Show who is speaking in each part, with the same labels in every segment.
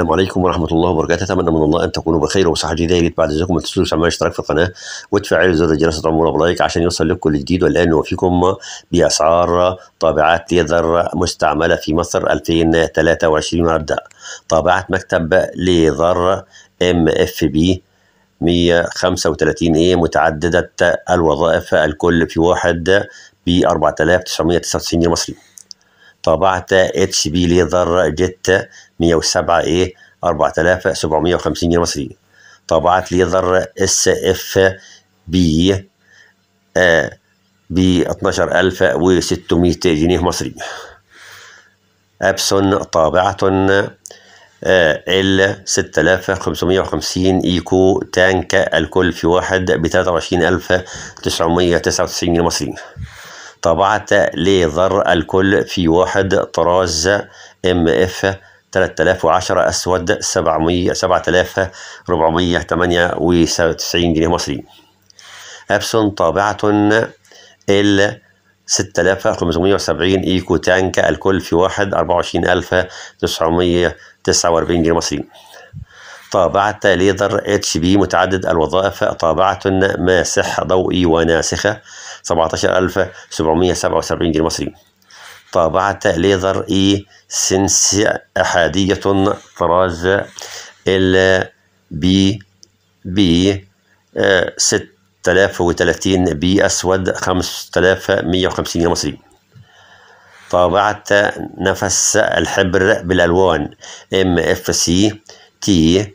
Speaker 1: السلام عليكم ورحمة الله وبركاته أتمنى من الله أن تكونوا بخير وصحة جديدة يا ريت بعد إذنكم ما تنسوش تعملوا اشتراك في القناة وتفعلوا زر الجرس وتعملوا لايك عشان يوصل لكم كل جديد والآن وفيكم بأسعار طابعات ليذر مستعملة في مصر 2023 ابدا طابعة مكتب ليذر ام اف بي 135 ايه متعددة الوظائف الكل في واحد ب 4999 جنيه مصري طابعة اتش بي ليزر جت 107 ايه 4750 جنيه مصري طابعة ليزر اس اف بي ب 12600 جنيه مصري ابسون طابعة ال 6550 ايكو تانك الكل في واحد ب 23999 جنيه مصري طبعت ليزر الكل في واحد طراز ام اف 3010 اسود 700 7498 جنيه مصري ابسون طابعه ال 6570 ايكو تانك الكل في واحد 24949 جنيه مصري طابعة ليزر اتش بي متعدد الوظائف طابعة ماسح ضوئي وناسخة 17777 جنيه مصري طابعة ليزر اي سنس احادية طراز ال بي بي 6030 آه، بي اسود 5150 جنيه مصري طابعة نفس الحبر بالالوان ام اف سي تي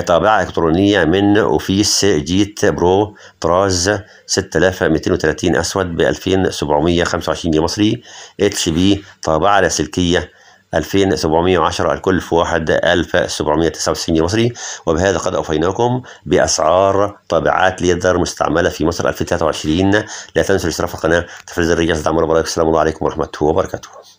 Speaker 1: طابعة إلكترونية من أوفيس جيت برو طراز 6230 أسود ب 2725 جنيه مصري اتش بي طابعة لاسلكية 2710 الكل في واحد 1799 جنيه مصري وبهذا قد أوفيناكم بأسعار طابعات ليدر مستعملة في مصر 2023 لا تنسوا الاشتراك في القناة تفعيل زر الجرس دعم الله السلام عليكم ورحمة الله وبركاته